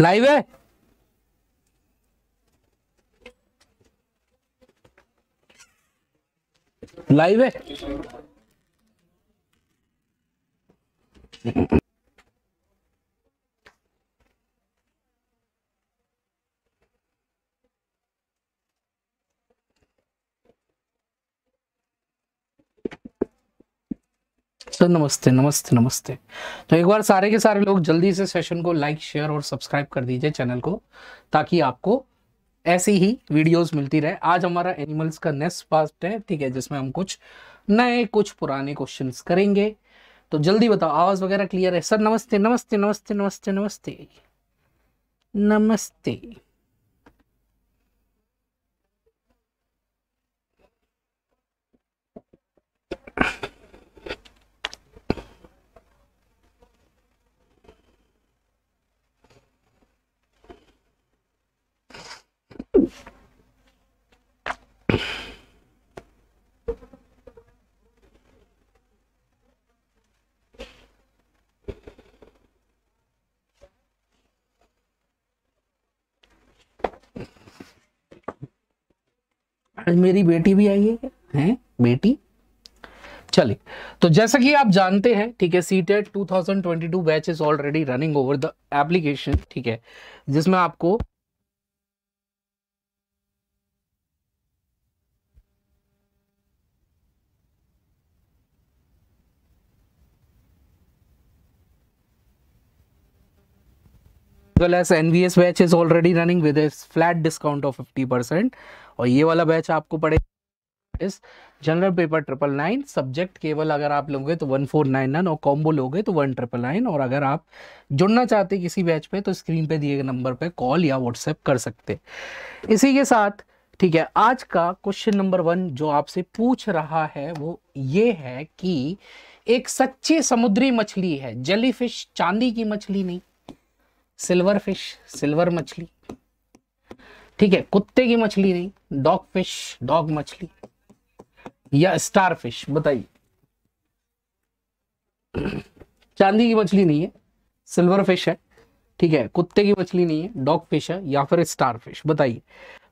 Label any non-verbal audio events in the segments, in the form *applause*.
live है live है नमस्ते नमस्ते नमस्ते नमस्ते तो एक बार सारे के सारे लोग जल्दी से सेशन को लाइक शेयर और सब्सक्राइब कर दीजिए चैनल को ताकि आपको ऐसी ही वीडियोस मिलती रहे आज हमारा एनिमल्स का नेक्स्ट पास्ट है ठीक है जिसमें हम कुछ नए कुछ पुराने क्वेश्चन करेंगे तो जल्दी बताओ आवाज वगैरह क्लियर है सर नमस्ते नमस्ते नमस्ते नमस्ते नमस्ते नमस्ते आज मेरी बेटी भी आई है हैं बेटी चलिए तो जैसा कि आप जानते हैं ठीक है C twenty two batch is already running over the application ठीक है जिसमें आपको well as NVS batch is already running with a flat discount of 50% और ये वाला बैच आपको पड़ेगा इस general paper triple nine subject केवल अगर आप लोगे तो वन फोर नाइन नाइन और कॉम्बो लोगे तो वन ट्रिपल नाइन और अगर आप जुड़ना चाहते किसी बैच पे तो स्क्रीन पे दिए गए नंबर पे कॉल या व्हाट्सएप कर सकते इसी के साथ ठीक है आज का क्वेश्चन नंबर वन जो आपसे पूछ रहा है वो ये है कि एक सच्ची समुद्री मछली है जेलीफिश चांदी की मछली नहीं सिल्वर फिश सिल्वर मछली ठीक है कुत्ते की मछली नहीं डॉग फिश डॉग मछली या स्टार फिश बताइए चांदी की मछली नहीं है सिल्वर फिश है ठीक है कुत्ते की मछली नहीं है डॉग फिश है या फिर स्टार फिश बताइए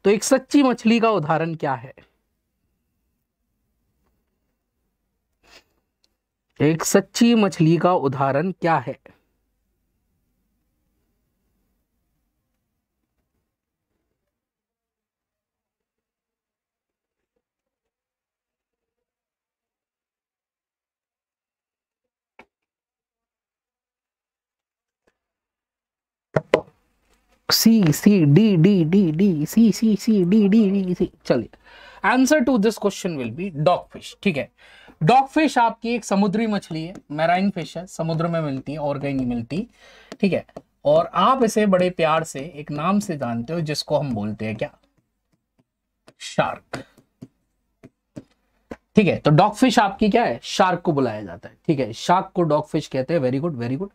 तो एक सच्ची मछली का उदाहरण क्या है एक सच्ची मछली का उदाहरण क्या है C C D D D D C C C D D D C चलिए answer to this question will be dog fish ठीक है डॉग फिश आपकी एक समुद्री मछली है मैराइन फिश है समुद्र में मिलती है और कहीं नहीं मिलती ठीक है और आप इसे बड़े प्यार से एक नाम से जानते हो जिसको हम बोलते हैं क्या शार्क ठीक है तो डॉग फिश आपकी क्या है शार्क को बुलाया जाता है ठीक है शार्क को डॉग फिश कहते हैं वेरी गुड वेरी गुड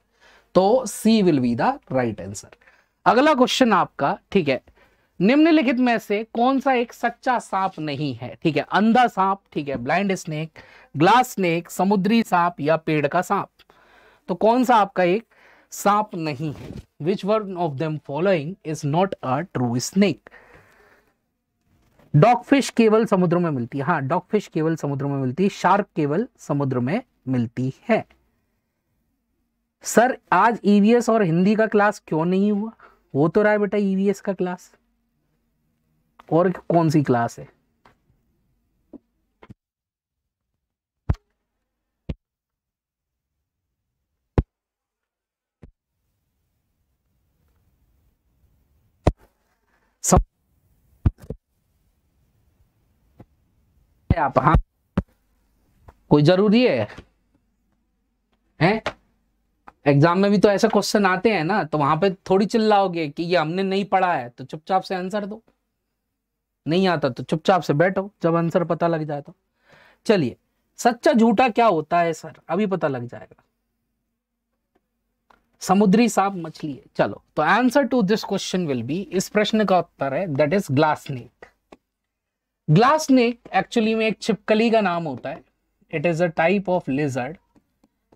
तो C will be the right answer अगला क्वेश्चन आपका ठीक है निम्नलिखित में से कौन सा एक सच्चा सांप नहीं है ठीक है अंधा सांप ठीक है ब्लाइंड स्नेक ग्लास स्नेक समुद्री सांप या पेड़ का सांप तो कौन सा आपका एक सांप नहीं है which one of them following is not a true snake dogfish केवल समुद्र में मिलती है हाँ डॉगफिश केवल समुद्र में मिलती है शार्क केवल समुद्र में मिलती है सर आज ईवीएस e और हिंदी का क्लास क्यों नहीं हुआ वो तो रहा है बेटा ईवीएस e का क्लास और कौन सी क्लास है सब आप हाँ कोई जरूरी है हैं एग्जाम में भी तो ऐसा क्वेश्चन आते हैं ना तो वहां पे थोड़ी चिल्लाओगे कि ये हमने नहीं पढ़ा है तो चुपचाप से आंसर दो नहीं आता तो चुपचाप से बैठो जब आंसर पता लग जाए तो चलिए सच्चा झूठा क्या होता है सर अभी पता लग जाएगा समुद्री सांप मछली है चलो तो answer to this question will be इस प्रश्न का उत्तर है that is glass neck glass neck actually में एक छिपकली का नाम होता है it is a type of lizard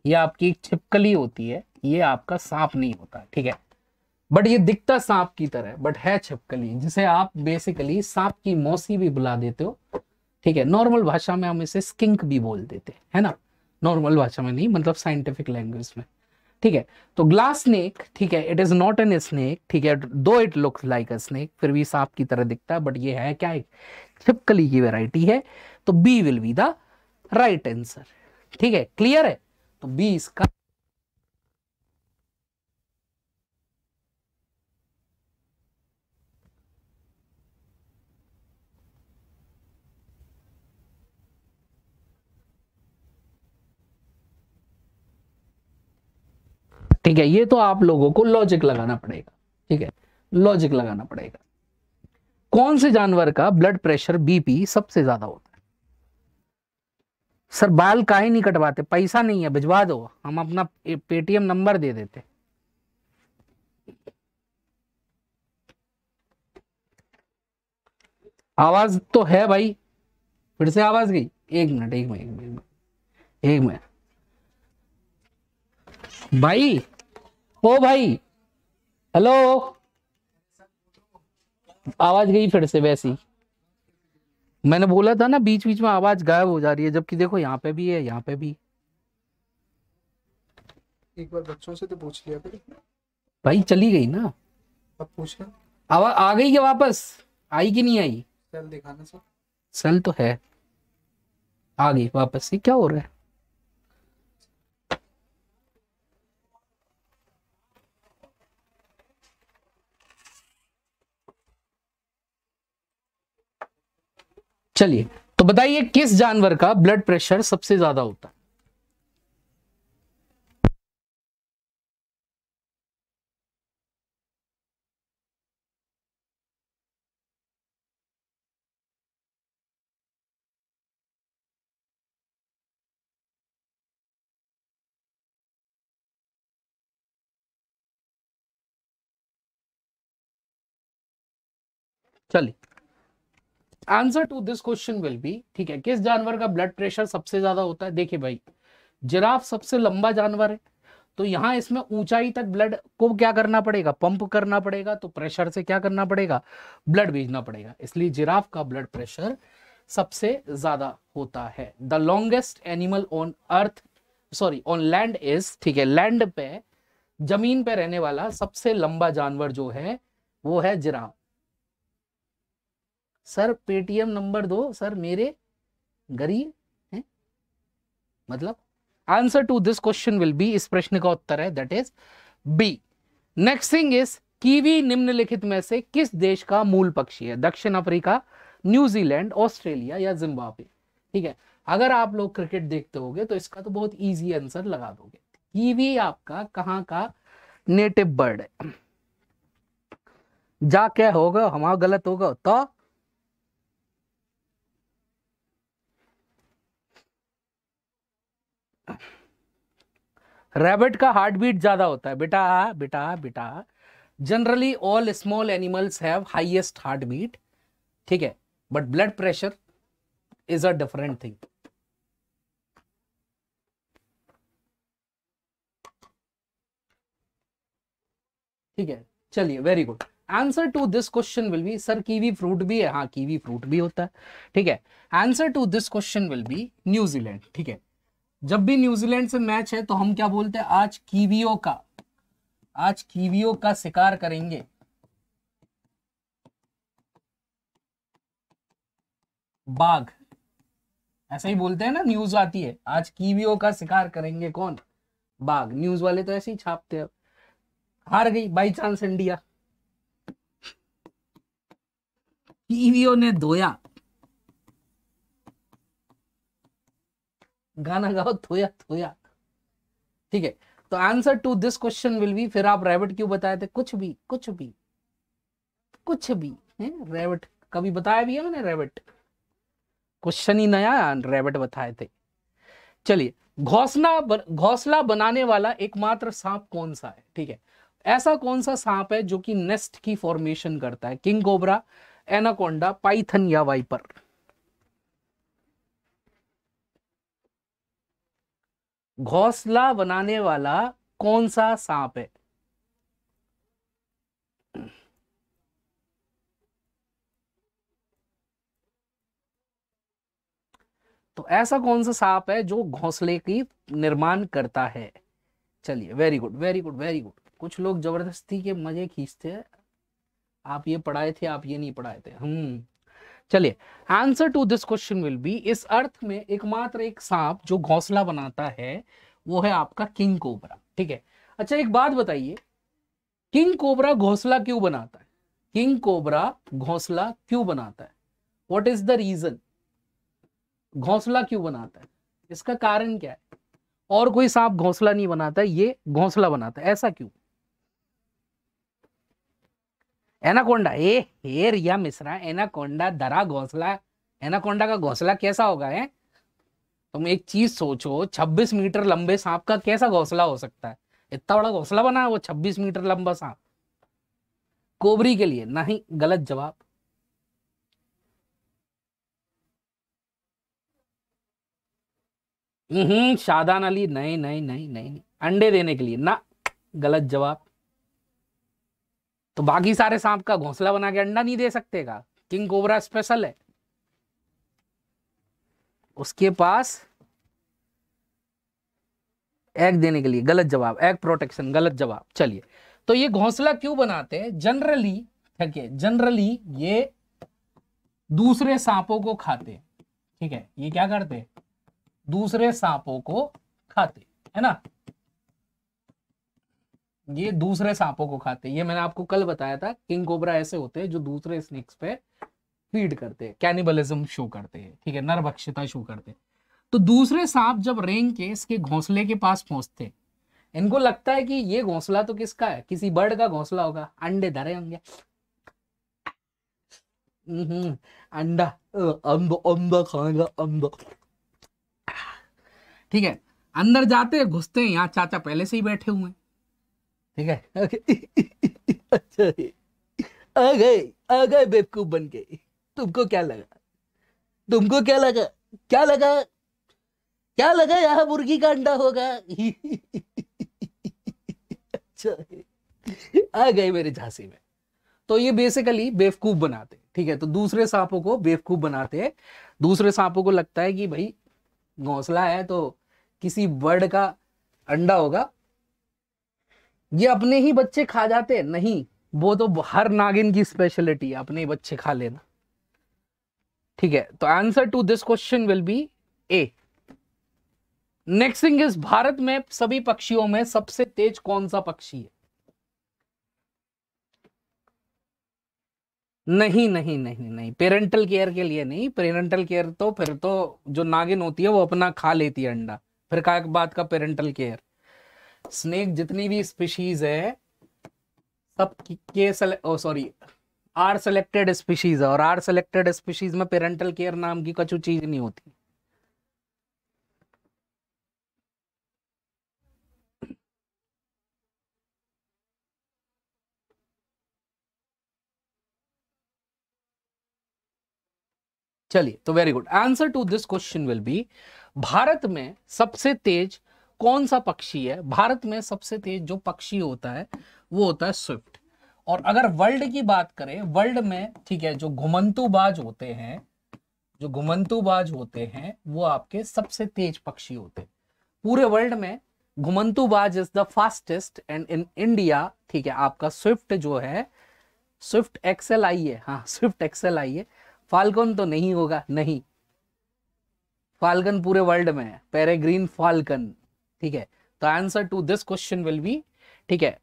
ये आपकी एक छिपकली होती है ये आपका सांप नहीं होता ठीक है बट ये दिखता सांप की तरह बट है छिपकली जिसे आप बेसिकली सांप की मौसी भी बुला देते हो ठीक है नॉर्मल भाषा में हम इसे स्किंक भी बोल देते हैं है ना नॉर्मल भाषा में नहीं मतलब साइंटिफिक लैंग्वेज में ठीक है तो ग्लास स्नेक ठीक है it is not an snake ठीक है though it looks like a snake फिर भी सांप की तरह दिखता है बट ये है क्या एक छिपकली की वेराइटी है तो B will be the right answer ठीक है क्लियर है तो बी इसका ठीक है ये तो आप लोगों को लॉजिक लगाना पड़ेगा ठीक है लॉजिक लगाना पड़ेगा कौन से जानवर का ब्लड प्रेशर बीपी सबसे ज्यादा होता है सर बाल का ही नहीं कटवाते पैसा नहीं है भिजवा दो हम अपना पेटीएम नंबर दे देते आवाज तो है भाई फिर से आवाज गई एक मिनट एक मिनट एक मिनट एक मिनट भाई ओ भाई हेलो आवाज गई फिर से वैसी मैंने बोला था ना बीच बीच में आवाज गायब हो जा रही है जबकि देखो यहाँ पे भी है यहाँ पे भी एक बार बच्चों से तो पूछ लिया कर भाई चली गई ना अब पूछना अब आ गई क्या वापस आई कि नहीं आई सेल दिखाना सर सेल तो है आ गई वापस से क्या हो रहा है चलिए तो बताइए किस जानवर का ब्लड प्रेशर सबसे ज्यादा होता है चलिए answer to this question will be ठीक है किस जानवर का ब्लड प्रेशर सबसे ज्यादा होता है देखिए भाई जिराफ सबसे लंबा जानवर है तो यहां इसमें ऊंचाई तक ब्लड को क्या करना पड़ेगा पंप करना पड़ेगा तो प्रेशर से क्या करना पड़ेगा ब्लड भेजना पड़ेगा इसलिए जिराफ का ब्लड प्रेशर सबसे ज्यादा होता है the longest animal on earth sorry on land is ठीक है लैंड पे जमीन पे रहने वाला सबसे लंबा जानवर जो है वो है जिराफ सर पेटीएम नंबर दो सर मेरे गरीब हैं मतलब answer to this question will be इस प्रश्न का उत्तर है that is B next thing is kiwi निम्नलिखित में से किस देश का मूल पक्षी है दक्षिण अफ्रीका न्यूजीलैंड ऑस्ट्रेलिया या जिम्बाब्वे ठीक है अगर आप लोग क्रिकेट देखते होगे तो इसका तो बहुत इजी आंसर लगा दोगे कीवी आपका कहां का नेटिव बर्ड है जा क्या होगा हमारा गलत होगा तो रैबिट का हार्ट बीट ज्यादा होता है बेटा बेटा बेटा generally all small animals have highest heart beat ठीक है but blood pressure is a different thing ठीक है चलिए very good answer to this question will be sir kiwi fruit भी है हाँ कीवी फ्रूट भी होता है ठीक है answer to this question will be New Zealand ठीक है जब भी न्यूजीलैंड से मैच है तो हम क्या बोलते हैं आज कीवियो का आज कीवियो का शिकार करेंगे बाघ ऐसे ही बोलते हैं ना न्यूज आती है आज कीवियो का शिकार करेंगे कौन बाघ न्यूज वाले तो ऐसे ही छापते हैं हार गई बाई चांस इंडिया कीवियो ने धोया गाना गाओ थोया थोया ठीक है तो answer to this question will be फिर आप रेबिट क्यों बताए थे कुछ भी कुछ भी कुछ भी है रेबिट कभी बताया भी है मैंने रेबिट क्वेश्चन ही नया रेबिट बताए थे चलिए घोसला घोसला बनाने वाला एकमात्र सांप कौन सा है ठीक है ऐसा कौन सा सांप है जो कि नेस्ट की फॉर्मेशन करता है किंग कोबरा एनाकोंडा पाइथन या वाइपर घोसला बनाने वाला कौन सा सांप है तो ऐसा कौन सा सांप है जो घोंसले की निर्माण करता है चलिए very good very good very good कुछ लोग जबरदस्ती के मजे खींचते हैं आप ये पढ़ाए थे आप ये नहीं पढ़ाए थे हम्म चलिए answer to this question will be इस अर्थ में एकमात्र एक सांप जो घोंसला बनाता है वो है आपका किंग कोबरा ठीक है अच्छा एक बात बताइए किंग कोबरा घोंसला क्यों बनाता है किंग कोबरा घोंसला क्यों बनाता है वॉट इज द रीजन घोंसला क्यों बनाता है इसका कारण क्या है और कोई सांप घोंसला नहीं बनाता है ये घोंसला बनाता है ऐसा क्यों एनाकोंडा ए हे रिया मिश्रा एनाकोंडा दरा घोसला एनाकोंडा का घोसला कैसा होगा है तुम एक चीज सोचो 26 मीटर लंबे सांप का कैसा घोसला हो सकता है इतना बड़ा घोसला बना है वो 26 मीटर लंबा सांप कोबरी के लिए नहीं गलत जवाब हम्म, हम्म, शादान अली नहीं नहीं नहीं नहीं अंडे देने के लिए ना गलत जवाब तो बाकी सारे सांप का घोंसला बना के अंडा नहीं दे सकते का किंग कोबरा स्पेशल है उसके पास एग देने के लिए गलत जवाब एग प्रोटेक्शन गलत जवाब चलिए तो ये घोंसला क्यों बनाते हैं जनरली ठीक है जनरली ये दूसरे सांपों को खाते ठीक है ये क्या करते दूसरे सांपों को खाते है ना ये दूसरे सांपों को खाते हैं ये मैंने आपको कल बताया था किंग कोबरा ऐसे होते हैं जो दूसरे स्नेक्स पे फीड करते हैं कैनिबलिज्म शो करते हैं ठीक है नरभक्षता शो करते हैं तो दूसरे सांप जब रेंग के इसके घोंसले के पास पहुंचते इनको लगता है कि ये घोंसला तो किसका है किसी बर्ड का घोंसला होगा अंडे धरे होंगे हम्म, अंडा अंब अंब खाएगा अंब ठीक है अंदर जाते घुसते हैं यहाँ चाचा पहले से ही बैठे हुए हैं ठीक है *laughs* अच्छा आ गए आ गए बेवकूफ बन गए तुमको क्या लगा तुमको क्या लगा क्या लगा क्या लगा यहाँ मुर्गी का अंडा होगा अच्छा आ गए मेरे झांसी में तो ये बेसिकली बेवकूफ बनाते ठीक है तो दूसरे सांपों को बेवकूफ बनाते हैं दूसरे सांपों को लगता है कि भाई घोंसला है तो किसी बर्ड का अंडा होगा ये अपने ही बच्चे खा जाते हैं नहीं वो तो हर नागिन की स्पेशलिटी है अपने ही बच्चे खा लेना ठीक है तो answer to this question will be A next thing is Bharat में सभी पक्षियों में सबसे तेज कौन सा पक्षी है नहीं नहीं नहीं नहीं पेरेंटल केयर के लिए नहीं पेरेंटल केयर तो फिर तो जो नागिन होती है वो अपना खा लेती है अंडा फिर का बात का पेरेंटल केयर स्नेक जितनी भी स्पीशीज है सब के सॉरी आर सेलेक्टेड स्पीशीज है और आर सेलेक्टेड स्पीशीज में पेरेंटल केयर नाम की कछु चीज नहीं होती चलिए तो very good answer to this question will be Bharat में सबसे तेज कौन सा पक्षी है भारत में सबसे तेज जो पक्षी होता है वो होता है स्विफ्ट और अगर वर्ल्ड की बात करें वर्ल्ड में ठीक है जो घुमंतुबाज होते हैं जो घुमंतुबाज होते हैं वो आपके सबसे तेज पक्षी होते हैं पूरे वर्ल्ड में घुमंतुबाज is the fastest and in India ठीक है आपका स्विफ्ट जो है स्विफ्ट एक्सेल आई है हाँ स्विफ्ट एक्सेल आई है फाल्कन तो नहीं होगा नहीं फाल्कन पूरे वर्ल्ड में है पेरेग्रीन फाल्कन ठीक है तो answer to this question will be ठीक है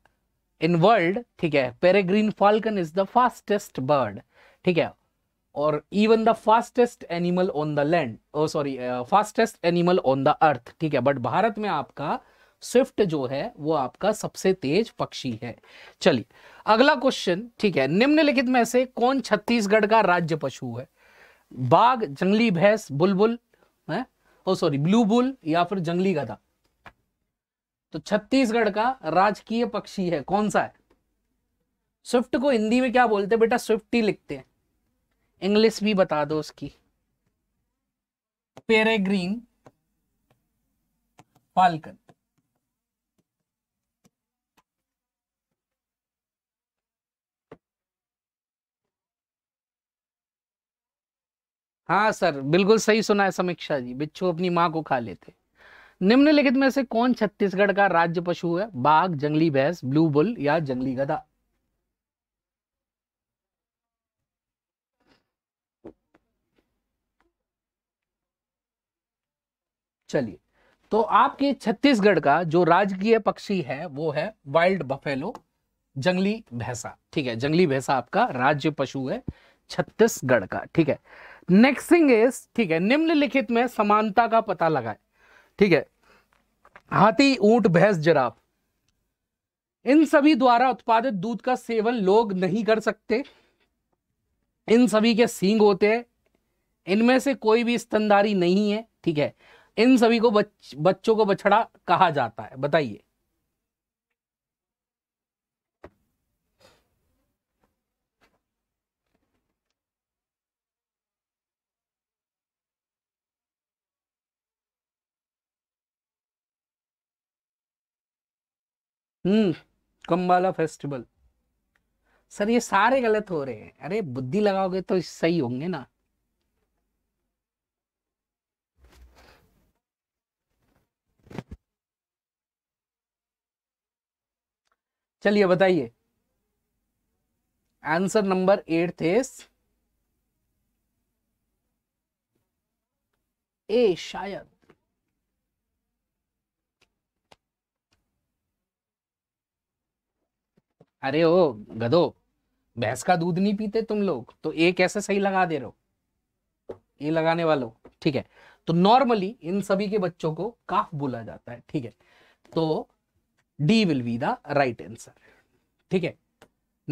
इन वर्ल्ड ठीक है peregrine falcon is the fastest bird ठीक है और even the fastest animal on the land sorry fastest animal on the earth ठीक है बट भारत में आपका स्विफ्ट जो है वो आपका सबसे तेज पक्षी है चलिए अगला क्वेश्चन ठीक है निम्नलिखित में से कौन छत्तीसगढ़ का राज्य पशु है बाघ जंगली भैंस बुलबुल है ओ सॉरी ब्लू बुल या फिर जंगली गधा तो छत्तीसगढ़ का राजकीय पक्षी है कौन सा है स्विफ्ट को हिंदी में क्या बोलते हैं बेटा ही लिखते हैं इंग्लिश भी बता दो उसकी पेरेग्रीन फाल्कन हाँ सर बिल्कुल सही सुना है समीक्षा जी बिच्छू अपनी माँ को खा लेते निम्नलिखित में से कौन छत्तीसगढ़ का राज्य पशु है बाघ जंगली भैंस ब्लू बुल या जंगली गधा चलिए तो आपके छत्तीसगढ़ का जो राजकीय पक्षी है वो है वाइल्ड बफेलो जंगली भैंसा ठीक है जंगली भैंसा आपका राज्य पशु है छत्तीसगढ़ का ठीक है नेक्स्ट थिंग इज ठीक है निम्नलिखित में समानता का पता लगाए ठीक है हाथी ऊंट भैंस जराब इन सभी द्वारा उत्पादित दूध का सेवन लोग नहीं कर सकते इन सभी के सींग होते हैं इनमें से कोई भी स्तनधारी नहीं है ठीक है इन सभी को बच, बच्चों को बछड़ा कहा जाता है बताइए कम्बाला हम्म, फेस्टिवल सर ये सारे गलत हो रहे हैं अरे बुद्धि लगाओगे तो सही होंगे ना चलिए बताइए आंसर नंबर एट थे ए शायद अरे ओ गधो भैंस का दूध नहीं पीते तुम लोग तो ए कैसे सही लगा दे रहे हो ए लगाने वालों ठीक है तो नॉर्मली इन सभी के बच्चों को काफ बोला जाता है ठीक है तो D will be the right answer ठीक है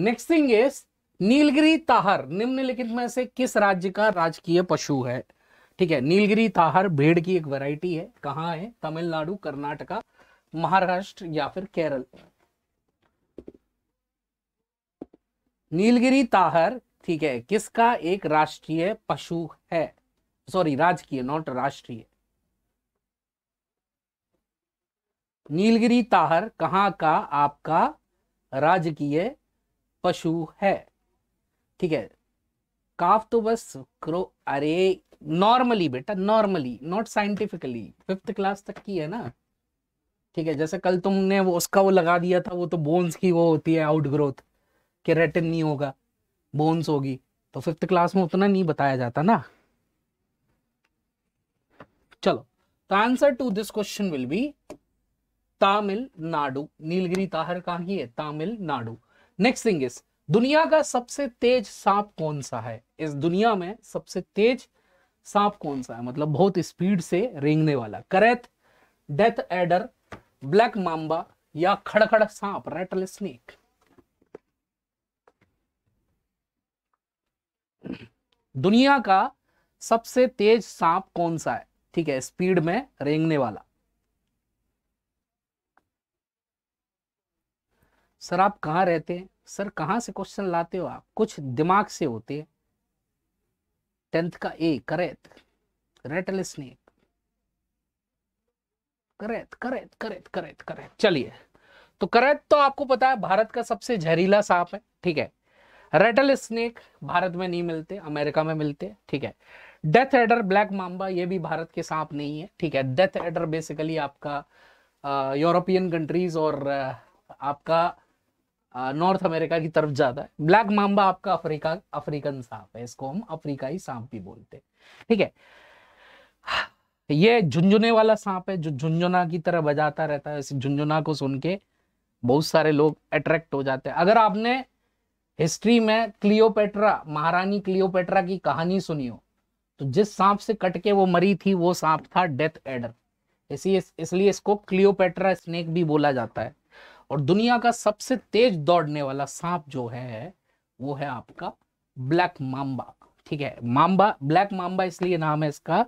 next thing is Nilgiri tahr निम्नलिखित में से किस राज्य का राजकीय पशु है ठीक है नीलगिरी ताहर भेड़ की एक वैरायटी है कहाँ है तमिलनाडु कर्नाटका महाराष्ट्र या फिर केरल नीलगिरी ताहर ठीक है किसका एक राष्ट्रीय पशु है सॉरी राजकीय नॉट राष्ट्रीय नीलगिरी ताहर कहाँ का आपका राजकीय पशु है ठीक है काफ तो बस क्रो अरे नॉर्मली बेटा normally not scientifically fifth class तक की है ना ठीक है जैसे कल तुमने वो उसका वो लगा दिया था वो तो बोन्स की वो होती है आउटग्रोथ केरेटिन नहीं होगा बोन्स होगी तो फिफ्थ क्लास में उतना नहीं बताया जाता ना चलो the answer to this question will be Tamil Nadu Nilgiri tahr कहां ही है तमिलनाडु नेक्स्ट थिंग इज दुनिया का सबसे तेज सांप कौन सा है इस दुनिया में सबसे तेज सांप कौन सा है मतलब बहुत स्पीड से रेंगने वाला करेत डेथ एडर ब्लैक मांबा या खड़खड़ सांप रेटल स्नेक दुनिया का सबसे तेज सांप कौन सा है ठीक है स्पीड में रेंगने वाला सर आप कहां रहते हैं सर कहां से क्वेश्चन लाते हो आप कुछ दिमाग से होते हैं टेंथ का ए करेत रेटल स्नेक करेत करेत करेत करेत करेत चलिए तो करेत तो आपको पता है भारत का सबसे जहरीला सांप है ठीक है रेटल स्नेक भारत में नहीं मिलते अमेरिका में मिलते ठीक है डेथ एडर ब्लैक माम्बा ये भी भारत के सांप नहीं है ठीक है डेथ एडर बेसिकली आपका यूरोपियन कंट्रीज और आ, आपका नॉर्थ अमेरिका की तरफ जाता है ब्लैक माम्बा आपका अफ्रीका अफ्रीकन सांप है इसको हम अफ्रीकाई सांप भी बोलते हैं ठीक है ये झुंझुने वाला सांप है जो झुंझुना की तरह बजाता रहता है इस झुंझुना को सुन के बहुत सारे लोग अट्रैक्ट हो जाते हैं अगर आपने हिस्ट्री में क्लियोपेट्रा महारानी क्लियोपेट्रा की कहानी सुनियो तो जिस सांप से कट के वो मरी थी वो सांप था डेथ एडर इसी इस, इसलिए इसको क्लियोपेट्रा स्नेक भी बोला जाता है और दुनिया का सबसे तेज दौड़ने वाला सांप जो है वो है आपका ब्लैक माम्बा ठीक है माम्बा ब्लैक माम्बा इसलिए नाम है इसका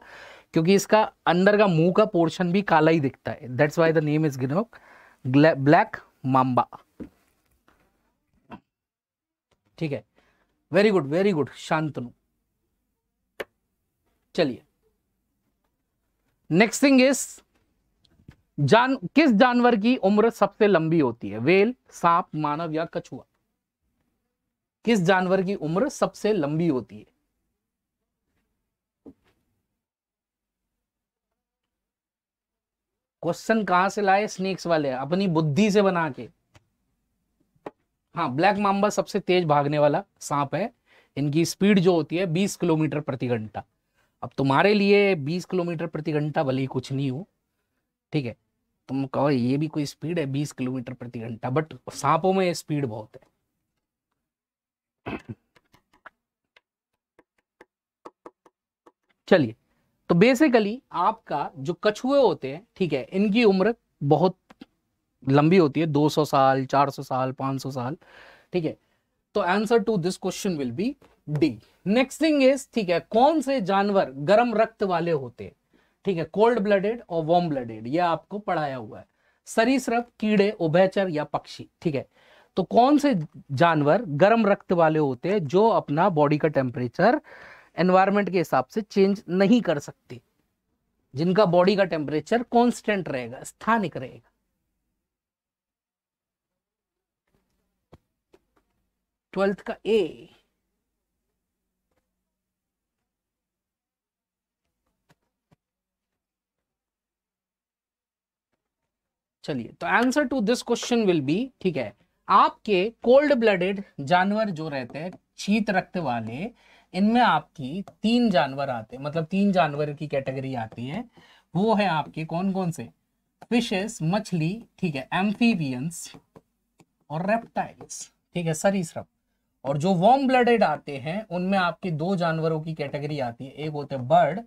क्योंकि इसका अंदर का मुंह का पोर्शन भी काला ही दिखता है that's why the name is गिनो ब्लैक माम्बा ठीक है very good very good Shantanu चलिए नेक्स्ट थिंग इज जान किस जानवर की उम्र सबसे लंबी होती है वेल सांप मानव या कछुआ किस जानवर की उम्र सबसे लंबी होती है क्वेश्चन कहां से लाए स्नेक्स वाले अपनी बुद्धि से बना के हाँ ब्लैक मांबा सबसे तेज भागने वाला सांप है इनकी स्पीड जो होती है बीस किलोमीटर प्रति घंटा अब तुम्हारे लिए बीस किलोमीटर प्रति घंटा भले ही कुछ नहीं हो ठीक है तुम कहो ये भी कोई स्पीड है बीस किलोमीटर प्रति घंटा बट सांपों में स्पीड बहुत है चलिए तो बेसिकली आपका जो कछुए होते हैं ठीक है इनकी उम्र बहुत लंबी होती है 200 साल 400 साल 500 साल ठीक है तो answer to this question will be D next thing is ठीक है कौन से जानवर गर्म रक्त वाले होते हैं ठीक है कोल्ड ब्लडेड और वार्म ब्लडेड ये आपको पढ़ाया हुआ है सरीसृप कीड़े उभयचर या पक्षी ठीक है तो कौन से जानवर गर्म रक्त वाले होते हैं जो अपना बॉडी का टेम्परेचर एनवायरमेंट के हिसाब से चेंज नहीं कर सकते जिनका बॉडी का टेम्परेचर कॉन्स्टेंट रहेगा स्थानिक रहेगा ट्वेल्थ का ए चलिए तो answer to this question will be ठीक है आपके कोल्ड ब्लडेड जानवर जो रहते हैं छीत रक्त वाले इनमें आपकी तीन जानवर आते हैं मतलब तीन जानवर की कैटेगरी आती है वो है आपके कौन कौन से फिशेस मछली ठीक है एम्फीबियंस और रेप्टाइल्स ठीक है सरीसृप और जो वॉर्म ब्लडेड आते हैं उनमें आपके दो जानवरों की कैटेगरी आती है एक होते हैं बर्ड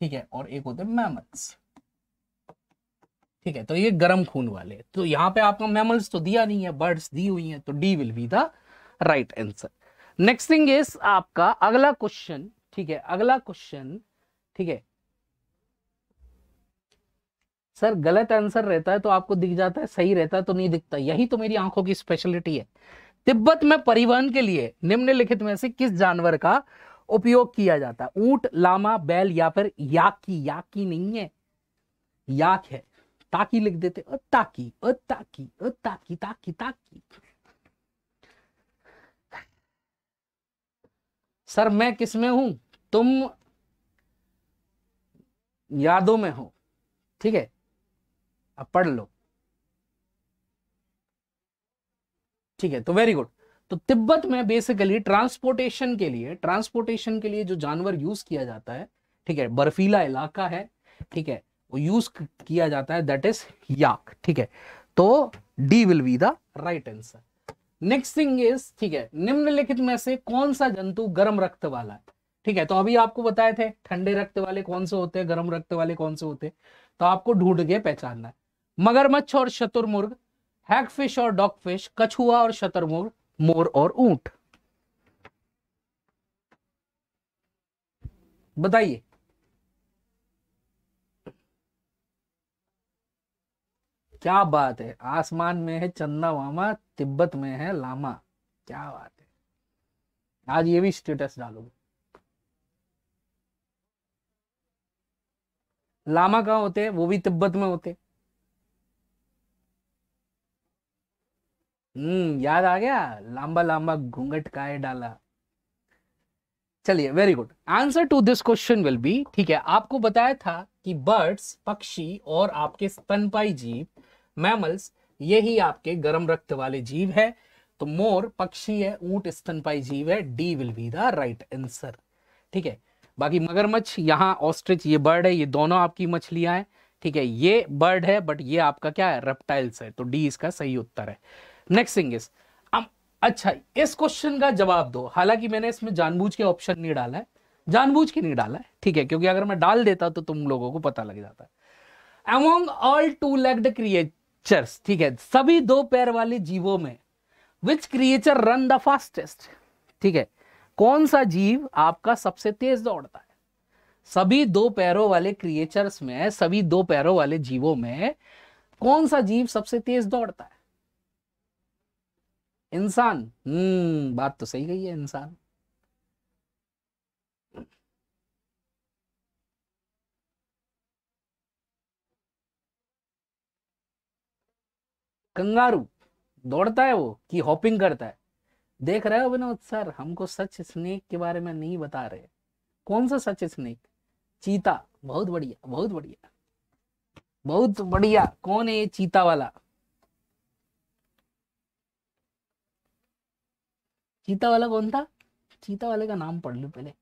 ठीक है और एक होते हैं मैमल्स ठीक है तो ये गर्म खून वाले तो यहाँ पे आपका मैमल्स तो दिया नहीं है बर्ड्स दी हुई हैं तो D will be the right answer next thing is आपका अगला क्वेश्चन ठीक है अगला क्वेश्चन ठीक है सर गलत आंसर रहता है तो आपको दिख जाता है सही रहता है तो नहीं दिखता यही तो मेरी आंखों की स्पेशलिटी है तिब्बत में परिवहन के लिए निम्नलिखित में से किस जानवर का उपयोग किया जाता है ऊंट लामा बैल या फिर याकी याकी नहीं है याक है ताकी लिख देते अ ताकी अ ताकी अ ताकी ताकी ताकी सर मैं किस में हूं तुम यादों में हो ठीक है अब पढ़ लो ठीक है तो वेरी गुड तो तिब्बत में बेसिकली ट्रांसपोर्टेशन के लिए ट्रांसपोर्टेशन के लिए जो जानवर यूज किया जाता है ठीक है बर्फीला इलाका है ठीक है वो यूज किया जाता है दैट इज याक ठीक है तो D will be the right answer next thing is ठीक है निम्नलिखित में से कौन सा जंतु गर्म रक्त वाला है ठीक है तो अभी आपको बताए थे ठंडे रक्त वाले कौन से होते हैं गर्म रक्त वाले कौन से होते हैं तो आपको ढूंढ के पहचानना है मगरमच्छ और शतुर्मुर्ग हैगफिश और डॉगफिश कछुआ और शतरमोर मोर और ऊंट बताइए क्या बात है आसमान में है चंदा वामा तिब्बत में है लामा क्या बात है आज ये भी स्टेटस डालोगे लामा कहा होते हैं वो भी तिब्बत में होते हम्म याद आ गया लंबा लंबा घूंघट काय डाला चलिए very good answer to this question will be ठीक है आपको बताया था कि बर्ड्स पक्षी और आपके स्तनपाई जीव मैमल्स ये ही आपके गर्म रक्त वाले जीव है तो मोर पक्षी है ऊंट स्तनपाई जीव है D will be the right answer ठीक है बाकी मगरमच्छ यहाँ ऑस्ट्रिच ये बर्ड है ये दोनों आपकी मछलियां हैं ठीक है ये बर्ड है बट ये आपका क्या है रेप्टाइल्स है तो डी इसका सही उत्तर है नेक्स्ट थिंग इज अच्छा इस क्वेश्चन का जवाब दो हालांकि मैंने इसमें जानबूझ के ऑप्शन नहीं डाला है जानबूझ के नहीं डाला है ठीक है क्योंकि अगर मैं डाल देता तो तुम लोगों को पता लग जाता है among all two legged creatures ठीक है सभी दो पैर वाले जीवों में which creature run the fastest ठीक है कौन सा जीव आपका सबसे तेज दौड़ता है सभी दो पैरों वाले क्रिएचर्स में सभी दो पैरों वाले जीवों में कौन सा जीव सबसे तेज दौड़ता है इंसान हम्म बात तो सही गई है इंसान कंगारू दौड़ता है वो कि हॉपिंग करता है देख रहे हो विनोद सर हमको सच स्नेक के बारे में नहीं बता रहे कौन सा सच स्नेक चीता बहुत बढ़िया बहुत बढ़िया बहुत बढ़िया कौन है ये चीता वाला चीता वाला कौन था चीता वाले का नाम पढ़ लू पहले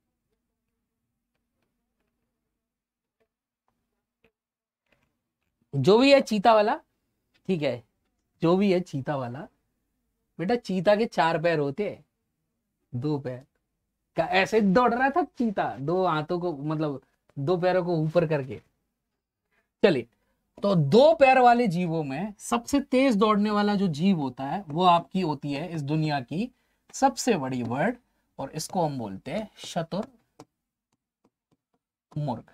जो भी है चीता वाला ठीक है जो भी है चीता वाला बेटा चीता के चार पैर होते हैं दो पैर का ऐसे दौड़ रहा था चीता दो हाथों को मतलब दो पैरों को ऊपर करके चलिए तो दो पैर वाले जीवों में सबसे तेज दौड़ने वाला जो जीव होता है वो आपकी होती है इस दुनिया की सबसे बड़ी वर्ड और इसको हम बोलते हैं मुर्ग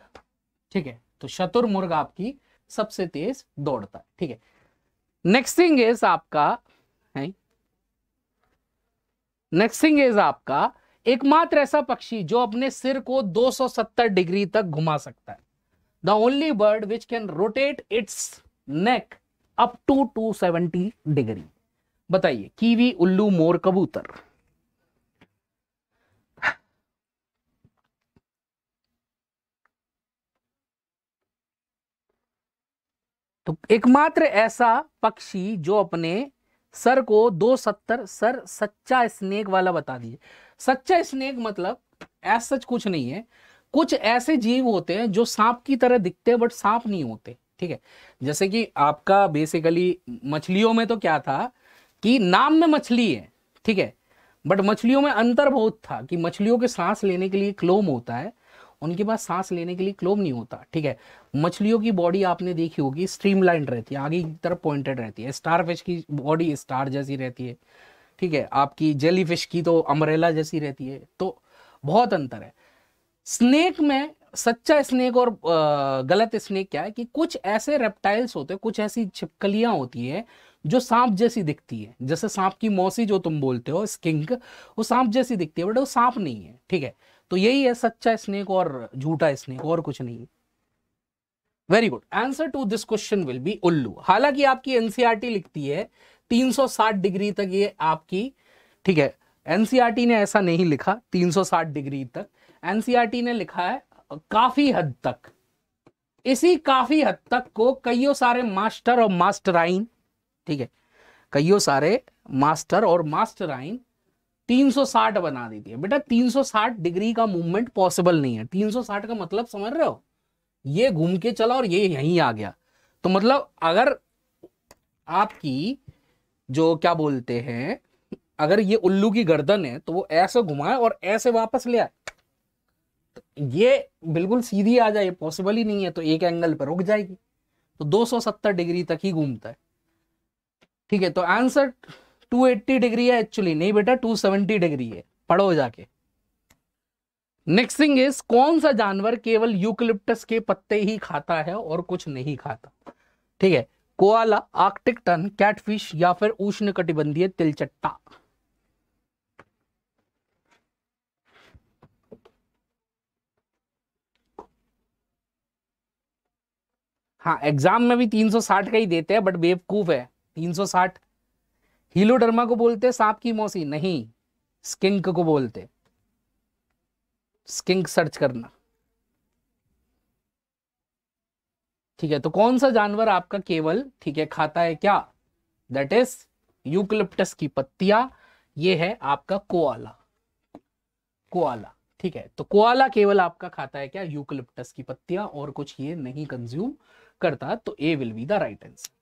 ठीक है तो मुर्ग आपकी सबसे तेज दौड़ता है ठीक है नेक्स्ट थिंग इज आपका है नेक्स्ट थिंग इज आपका एकमात्र ऐसा पक्षी जो अपने सिर को 270 डिग्री तक घुमा सकता है the only bird which can rotate its neck up to 270 degree बताइए कीवी उल्लू मोर कबूतर तो एकमात्र ऐसा पक्षी जो अपने सर को दो सत्तर सर सच्चा स्नेक वाला बता दीजिए सच्चा स्नेक मतलब ऐसा सच कुछ नहीं है कुछ ऐसे जीव होते हैं जो सांप की तरह दिखते हैं बट सांप नहीं होते ठीक है जैसे कि आपका बेसिकली मछलियों में तो क्या था कि नाम में मछली है ठीक है बट मछलियों में अंतर बहुत था कि मछलियों के सांस लेने के लिए क्लोम होता है उनके पास सांस लेने के लिए क्लोब नहीं होता ठीक है मछलियों की बॉडी आपने देखी होगी स्ट्रीमलाइन रहती है आगे की तरफ पॉइंटेड रहती है स्टार फिश की बॉडी स्टार जैसी रहती है ठीक है आपकी जेली फिश की तो अमरेला जैसी रहती है तो बहुत अंतर है स्नेक में सच्चा स्नेक और गलत स्नेक क्या है कि कुछ ऐसे रेप्टाइल्स होते हैं कुछ ऐसी छिपकलियां होती है जो सांप जैसी दिखती है जैसे सांप की मौसी जो तुम बोलते हो स्किंक वो सांप जैसी दिखती है बट वो सांप नहीं है ठीक है तो यही है सच्चा स्नेक और झूठा स्नेक और कुछ नहीं very good answer to this question will be उल्लू हालांकि आपकी एनसीआरटी e लिखती है 360 डिग्री तक ये आपकी ठीक है एनसीआरटी e ने ऐसा नहीं लिखा 360 डिग्री तक एनसीआरटी e ने लिखा है काफी हद तक इसी काफी हद तक को कईयों सारे मास्टर और मास्टराइन ठीक है कईयों सारे मास्टर और मास्टराइन 360 बना देती है बेटा 360 डिग्री का मूवमेंट पॉसिबल नहीं है 360 का मतलब समझ रहे हो ये घूम के चला और ये यहीं आ गया तो मतलब अगर आपकी जो क्या बोलते हैं अगर ये उल्लू की गर्दन है तो वो ऐसे घुमाए और ऐसे वापस ले आए तो ये बिल्कुल सीधी आ जाए पॉसिबल ही नहीं है तो एक एंगल पर रुक जाएगी तो 270 डिग्री तक ही घूमता है ठीक है तो आंसर 280 डिग्री है एक्चुअली नहीं बेटा 270 डिग्री है पढ़ो जाके नेक्स्ट थिंग इज कौन सा जानवर केवल यूकलिप्टस के पत्ते ही खाता है और कुछ नहीं खाता ठीक है कोआला आर्कटिक टन कैटफिश या फिर उष्ण कटिबंधीय तिलचट्टा हाँ एग्जाम में भी 360 का ही देते हैं बट बेवकूफ है 360 हीलोडर्मा को बोलते सांप की मौसी नहीं स्किंक को बोलते स्किंक सर्च करना ठीक है तो कौन सा जानवर आपका केवल ठीक है खाता है क्या दैट इज यूकलिप्टस की पत्तियां ये है आपका कोआला कोआला ठीक है तो कोआला केवल आपका खाता है क्या यूकलिप्टस की पत्तियां और कुछ ये नहीं कंज्यूम करता तो A will be the right answer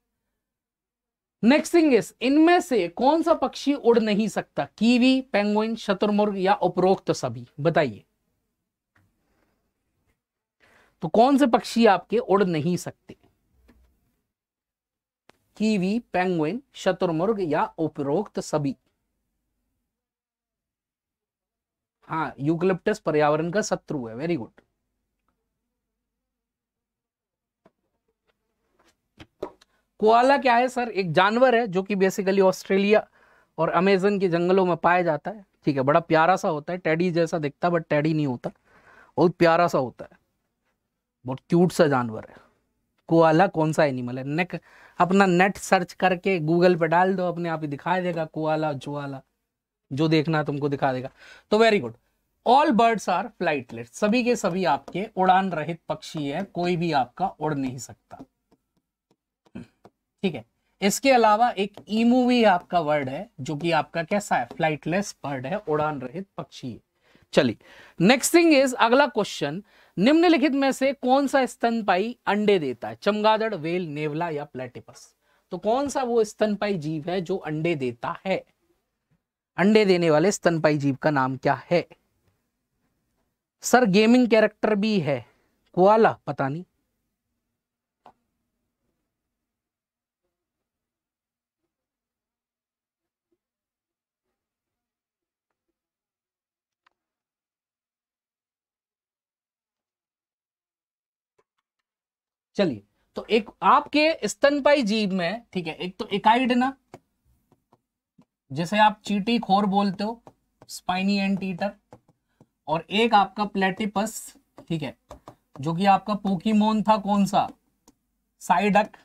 next thing is इनमें से कौन सा पक्षी उड़ नहीं सकता कीवी पेंगुइन शतुर्मुर्ग या उपरोक्त सभी बताइए तो कौन से पक्षी आपके उड़ नहीं सकते कीवी पेंगुइन शत्रुमुर्ग या उपरोक्त सभी हाँ यूकलिप्टस पर्यावरण का शत्रु है वेरी गुड कोआला क्या है सर एक जानवर है जो कि बेसिकली ऑस्ट्रेलिया और अमेजन के जंगलों में पाया जाता है ठीक है बड़ा प्यारा सा होता है टैडी जैसा दिखता है बट टैडी नहीं होता बहुत प्यारा सा होता है बहुत क्यूट सा जानवर है कोआला कौन सा एनिमल है नेक अपना नेट सर्च करके गूगल पे डाल दो अपने आप ही दिखा देगा कोआला जुआला जो देखना तुमको दिखा देगा तो very good all birds are flightless सभी के सभी आपके उड़ान रहित पक्षी है कोई भी आपका उड़ नहीं सकता ठीक है इसके अलावा एक ईमूवी आपका वर्ड है जो कि आपका कैसा है फ्लाइटलेस बर्ड है उड़ान रहित पक्षी चलिए नेक्स्ट थिंग इज अगला क्वेश्चन निम्नलिखित में से कौन सा स्तनपाई अंडे देता है चमगादड़ वेल नेवला या प्लेटिपस तो कौन सा वो स्तनपाई जीव है जो अंडे देता है अंडे देने वाले स्तनपाई जीव का नाम क्या है सर गेमिंग कैरेक्टर भी है कुआला पता नहीं चलिए तो एक आपके स्तनपाई जीव में ठीक है एक तो एकाइड ना जैसे आप चीटी खोर बोलते हो स्पाइनी एंटीटर और एक आपका प्लेटिपस ठीक है जो कि आपका पोकीमोन था कौन सा साइडक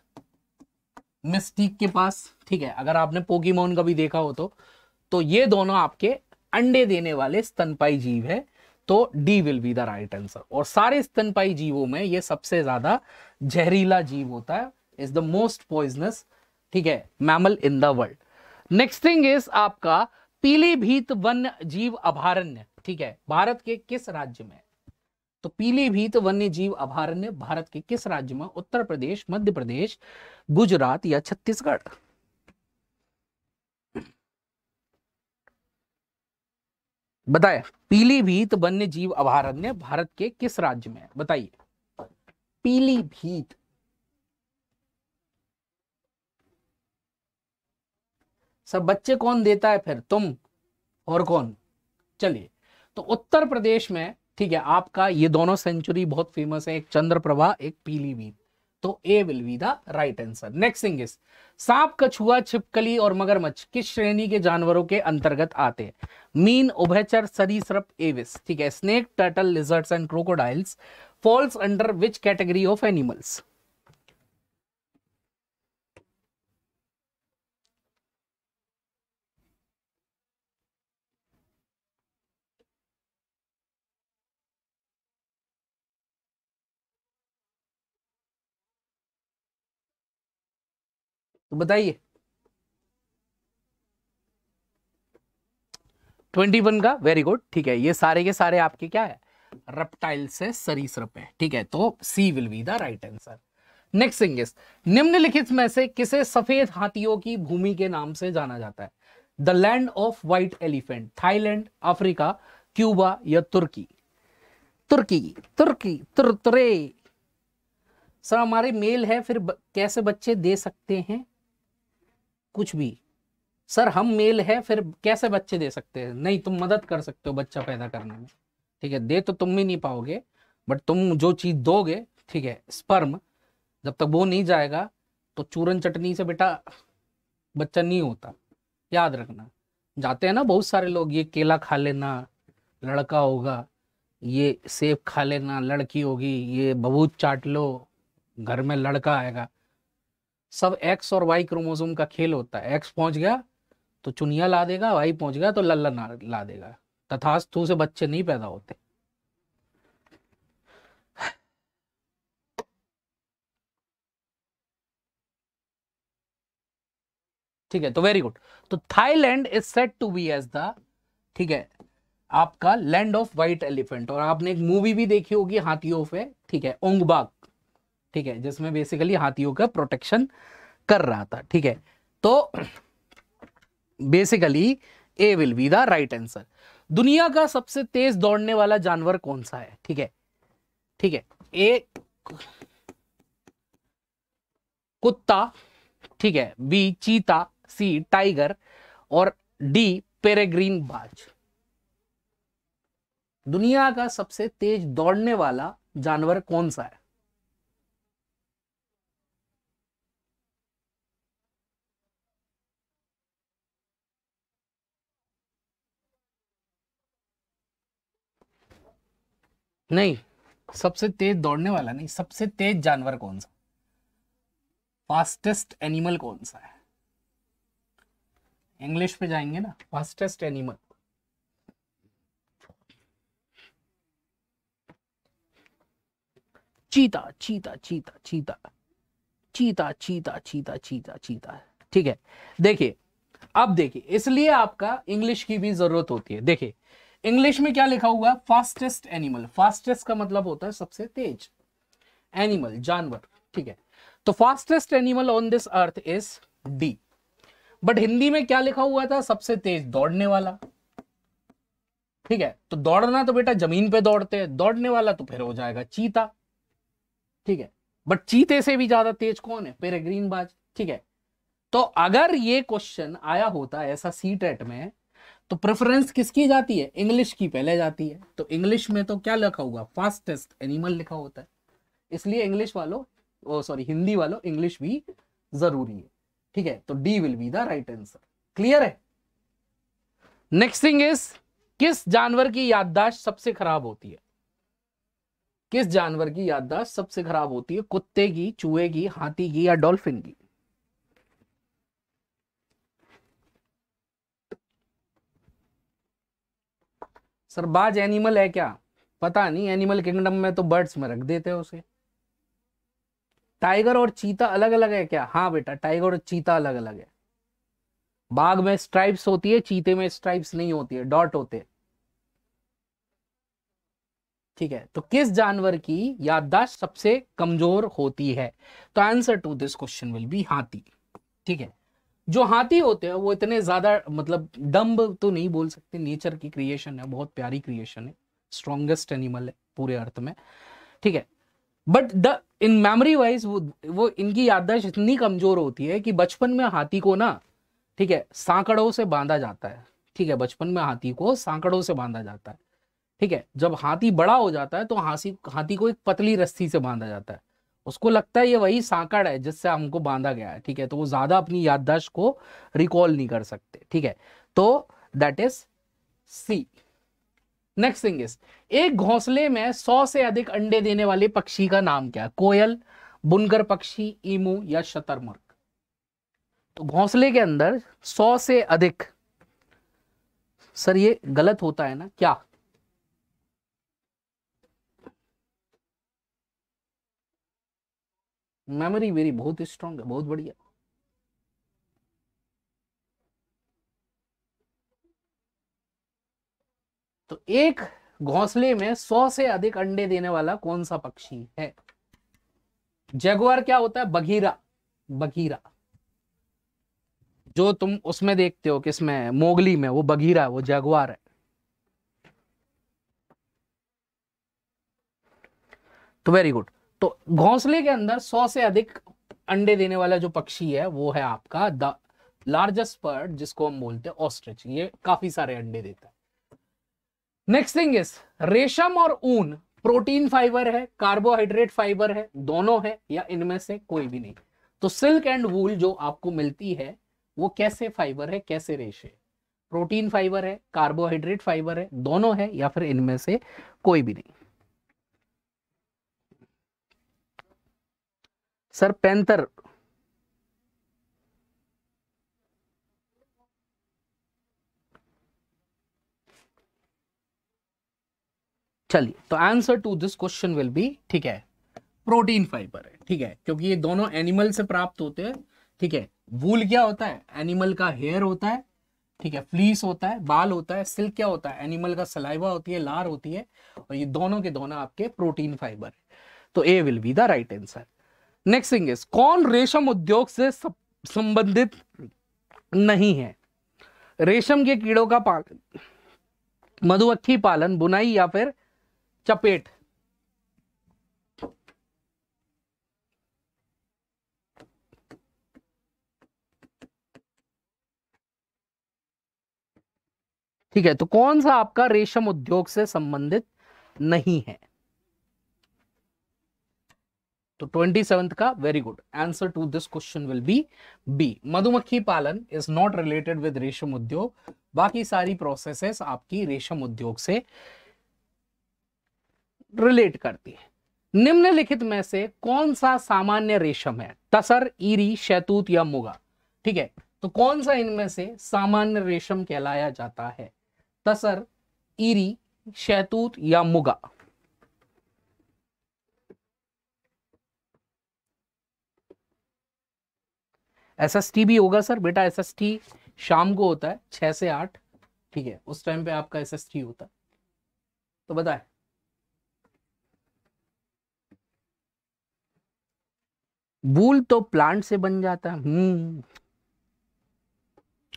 मिस्टिक के पास ठीक है अगर आपने पोकीमोन कभी देखा हो तो तो ये दोनों आपके अंडे देने वाले स्तनपाई जीव है तो D will be the right answer और सारे स्तनपाई जीवों में ये सबसे ज्यादा जहरीला जीव होता है इज द मोस्ट पॉइजनस ठीक है mammal in the world next thing is आपका पीलीभीत वन्य जीव अभारण्य ठीक है भारत के किस राज्य में तो पीलीभीत वन्य जीव अभयारण्य भारत के किस राज्य में उत्तर प्रदेश मध्य प्रदेश गुजरात या छत्तीसगढ़ बताया पीलीभीत वन्य जीव अभारण्य भारत के किस राज्य में है बताइए पीलीभीत सब बच्चे कौन देता है फिर तुम और कौन चलिए तो उत्तर प्रदेश में ठीक है आपका ये दोनों सेंचुरी बहुत फेमस है एक चंद्रप्रभा एक पीलीभीत तो A will be the right answer next thing is सांप कछुआ छिपकली और मगरमच्छ किस श्रेणी के जानवरों के अंतर्गत आते हैं मीन उभयचर सरीसृप एविस ठीक है snake turtle lizards and crocodiles falls under which category of animals बताइए ट्वेंटी वन का वेरी गुड ठीक है ये सारे के सारे आपके क्या है रेप्टाइल से सरीस है ठीक है तो C will be the right answer next thing निम्नलिखित में से किसे सफेद हाथियों की भूमि के नाम से जाना जाता है the land of white elephant Thailand Africa Cuba या तुर्की तुर्की तुर्की तुर्तरे सर हमारे मेल है फिर कैसे बच्चे दे सकते हैं कुछ भी सर हम मेल है फिर कैसे बच्चे दे सकते हैं नहीं तुम मदद कर सकते हो बच्चा पैदा करने में ठीक है दे तो तुम भी नहीं पाओगे बट तुम जो चीज दोगे ठीक है स्पर्म जब तक वो नहीं जाएगा तो चूरन चटनी से बेटा बच्चा नहीं होता याद रखना जाते हैं ना बहुत सारे लोग ये केला खा लेना लड़का होगा ये सेब खा लेना लड़की होगी ये बबूत चाट लो घर में लड़का आएगा सब एक्स और वाई क्रोमोसोम का खेल होता है एक्स पहुंच गया तो चुनिया ला देगा वाई पहुंच गया तो लल्ला ला देगा तथास्तु से बच्चे नहीं पैदा होते ठीक है तो वेरी गुड तो Thailand is set to be as the ठीक है आपका लैंड ऑफ व्हाइट एलिफेंट और आपने एक मूवी भी देखी होगी हाथियों पे ठीक है ओंगबाग ठीक है जिसमें बेसिकली हाथियों का प्रोटेक्शन कर रहा था ठीक है तो basically A will be the right answer दुनिया का सबसे तेज दौड़ने वाला जानवर कौन सा है ठीक है ठीक है ए कुत्ता ठीक है बी चीता सी टाइगर और डी पेरेग्रीन बाज दुनिया का सबसे तेज दौड़ने वाला जानवर कौन सा है नहीं सबसे तेज दौड़ने वाला नहीं सबसे तेज जानवर कौन सा फास्टेस्ट एनिमल कौन सा है इंग्लिश पे जाएंगे ना फास्टेस्ट एनिमल चीता चीता चीता चीता चीता चीता चीता चीता चीता ठीक है देखिए अब देखिए इसलिए आपका इंग्लिश की भी जरूरत होती है देखिए इंग्लिश में क्या लिखा हुआ है फास्टेस्ट एनिमल फास्टेस्ट का मतलब होता है सबसे तेज एनिमल जानवर ठीक है तो fastest animal on this earth is D but Hindi में क्या लिखा हुआ था सबसे तेज दौड़ने वाला ठीक है तो दौड़ना तो बेटा जमीन पे दौड़ते हैं दौड़ने वाला तो फिर हो जाएगा चीता ठीक है बट चीते से भी ज्यादा तेज कौन है पेरेग्रीन बाज ठीक है तो अगर ये क्वेश्चन आया होता ऐसा सी टेट में तो प्रेफरेंस किसकी जाती है इंग्लिश की पहले जाती है तो इंग्लिश में तो क्या लिखा हुआ फास्टेस्ट एनिमल लिखा होता है इसलिए इंग्लिश वालों सॉरी हिंदी वालों इंग्लिश भी जरूरी है ठीक है तो D will be the right answer clear है नेक्स्ट थिंग इज किस जानवर की याददाश्त सबसे खराब होती है किस जानवर की याददाश्त सबसे खराब होती है कुत्ते की चूहे की हाथी की या डॉल्फिन की सर बाज एनिमल है क्या पता नहीं एनिमल किंगडम में तो बर्ड्स में रख देते हैं उसे टाइगर और चीता अलग अलग है क्या हाँ बेटा टाइगर और चीता अलग अलग है बाघ में स्ट्राइप्स होती है चीते में स्ट्राइप्स नहीं होती है डॉट होते हैं ठीक है तो किस जानवर की याददाश्त सबसे कमजोर होती है तो answer to this question will be हाथी ठीक है जो हाथी होते हैं वो इतने ज्यादा मतलब डम्ब तो नहीं बोल सकते नेचर की क्रिएशन है बहुत प्यारी क्रिएशन है स्ट्रॉन्गेस्ट एनिमल है पूरे अर्थ में ठीक है but the in memory wise वो वो इनकी याददाश्त इतनी कमजोर होती है कि बचपन में हाथी को ना ठीक है सांकड़ों से बांधा जाता है ठीक है बचपन में हाथी को सांकड़ों से बांधा जाता है ठीक है जब हाथी बड़ा हो जाता है तो हाथी हाथी को एक पतली रस्सी से बांधा जाता है उसको लगता है ये वही सांकड़ है जिससे हमको बांधा गया है ठीक है तो वो ज़्यादा अपनी याददाश्त को रिकॉल नहीं कर सकते ठीक है तो that is C next thing is एक घोंसले में सौ से अधिक अंडे देने वाले पक्षी का नाम क्या है कोयल बुनकर पक्षी ईमू या शतरमुर्ग तो घोंसले के अंदर सौ से अधिक सर ये गलत होता है ना क्या मेमोरी मेरी बहुत स्ट्रांग है बहुत बढ़िया तो एक घोंसले में सौ से अधिक अंडे देने वाला कौन सा पक्षी है जगुआर क्या होता है बघीरा बघीरा जो तुम उसमें देखते हो किसमें मोगली में वो बघीरा है वो जगुआर है तो वेरी गुड तो घोंसले के अंदर सौ से अधिक अंडे देने वाला जो पक्षी है वो है आपका द लार्जेस्ट बर्ड जिसको हम बोलते हैं ऑस्ट्रिच ये काफी सारे अंडे देता है नेक्स्ट थिंग इज रेशम और ऊन प्रोटीन फाइबर है कार्बोहाइड्रेट फाइबर है दोनों है या इनमें से कोई भी नहीं तो सिल्क एंड वूल जो आपको मिलती है वो कैसे फाइबर है कैसे रेशे प्रोटीन फाइबर है कार्बोहाइड्रेट फाइबर है दोनों है या फिर इनमें से कोई भी नहीं सर पैंथर चलिए तो answer to this question will be ठीक है प्रोटीन फाइबर है ठीक है क्योंकि ये दोनों एनिमल से प्राप्त होते हैं ठीक है वूल क्या होता है एनिमल का हेयर होता है ठीक है फ्लीस होता है बाल होता है सिल्क क्या होता है एनिमल का सलाइवा होती है लार होती है और ये दोनों के दोनों आपके प्रोटीन फाइबर है तो A will be the right answer next thing is कौन रेशम उद्योग से संबंधित नहीं है रेशम के कीड़ों का पालन मधुमक्खी पालन बुनाई या फिर चपेट ठीक है तो कौन सा आपका रेशम उद्योग से संबंधित नहीं है तो ट्वेंटी सेवेंथ का very good answer to this question will be B मधुमक्खी पालन इज नॉट रिलेटेड विद रेशम उद्योग बाकी सारी प्रोसेसेस आपकी रेशम उद्योग से रिलेट करती है निम्नलिखित में से कौन सा सामान्य रेशम है तसर ईरी शैतूत या मुगा ठीक है तो कौन सा इनमें से सामान्य रेशम कहलाया जाता है तसर ईरी शैतूत या मुगा एस एस टी भी होगा सर बेटा एस एस टी शाम को होता है छह से आठ ठीक है उस टाइम पे आपका एस एस टी होता है तो बताए बूल तो प्लांट से बन जाता है हम्म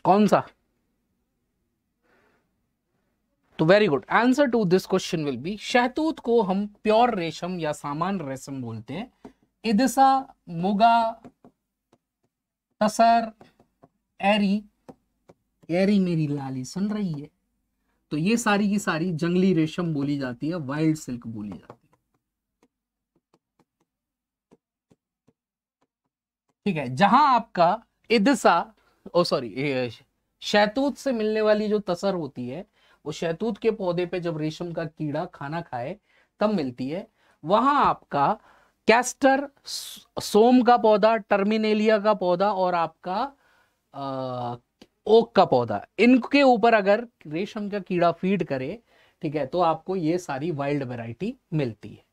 कौन सा तो very good answer to this question will be शहतूत को हम प्योर रेशम या सामान रेशम बोलते हैं इदसा मुगा तसर एरी एरी मेरी लाली सुन रही है तो ये सारी की सारी जंगली रेशम बोली जाती है वाइल्ड सिल्क बोली जाती है ठीक है जहां आपका इदसा ओ सॉरी शैतूत से मिलने वाली जो तसर होती है वो शैतूत के पौधे पे जब रेशम का कीड़ा खाना खाए तब मिलती है वहां आपका कैस्टर सोम का पौधा टर्मिनेलिया का पौधा और आपका आ, ओक का पौधा इनके ऊपर अगर रेशम का कीड़ा फीड करे ठीक है तो आपको ये सारी वाइल्ड वेराइटी मिलती है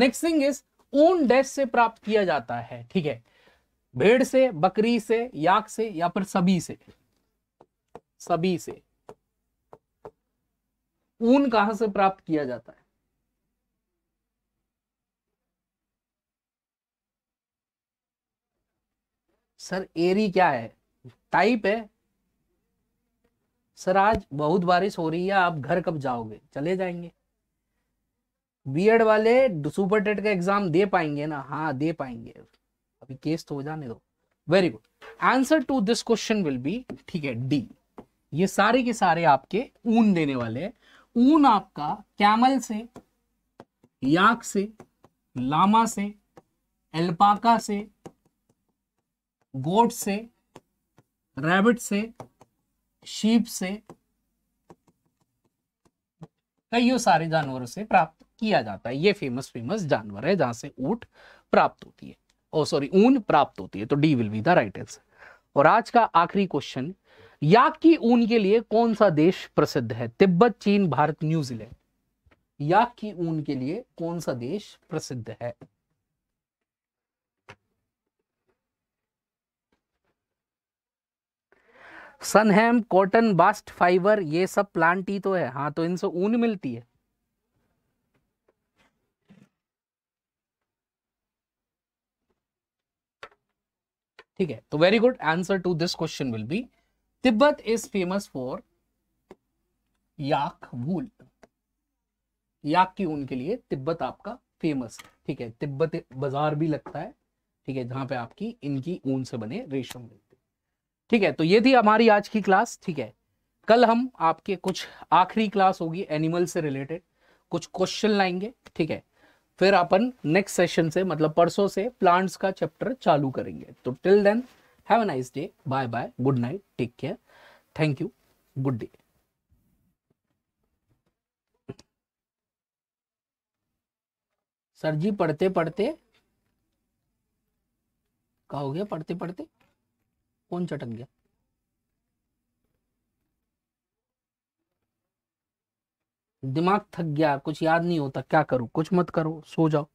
नेक्स्ट थिंग इज ऊन डैश से प्राप्त किया जाता है ठीक है भेड़ से बकरी से याक से या फिर सभी से सभी से ऊन कहां से प्राप्त किया जाता है सर एरी क्या है टाइप है सर आज बहुत बारिश हो रही है आप घर कब जाओगे चले जाएंगे बीएड वाले सुपर टेट का एग्जाम दे पाएंगे ना हाँ दे पाएंगे अभी केस तो हो जाने दो very good answer to this question will be ठीक है डी ये सारे के सारे आपके ऊन देने वाले हैं ऊन आपका कैमल से याक से लामा से एल्पाका से गोट से रैबिट से शीप से कईयों सारे जानवरों से प्राप्त किया जाता है ये फेमस फेमस जानवर है जहां से ऊट प्राप्त होती है ओ oh, सॉरी ऊन प्राप्त होती है तो D will be the right answer और आज का आखिरी क्वेश्चन याक की ऊन के लिए कौन सा देश प्रसिद्ध है तिब्बत चीन भारत न्यूजीलैंड याक की ऊन के लिए कौन सा देश प्रसिद्ध है सनहैम कॉटन बास्ट फाइबर ये सब प्लांट ही तो है हाँ तो इनसे ऊन मिलती है ठीक है तो very good answer to this question will be Tibet is famous for yak wool yak की ऊन के लिए तिब्बत आपका फेमस ठीक है तिब्बत बाजार भी लगता है ठीक है जहां पे आपकी इनकी ऊन से बने रेशम मिलते ठीक है तो ये थी हमारी आज की क्लास ठीक है कल हम आपके कुछ आखिरी क्लास होगी एनिमल से रिलेटेड कुछ क्वेश्चन लाएंगे ठीक है फिर अपन नेक्स्ट सेशन से मतलब परसों से प्लांट्स का चैप्टर चालू करेंगे तो till then have a nice day bye bye good night take care thank you good day sir ji पढ़ते पढ़ते कहा हो गया पढ़ते पढ़ते कौन चटक गया दिमाग थक गया कुछ याद नहीं होता क्या करूं कुछ मत करो सो जाओ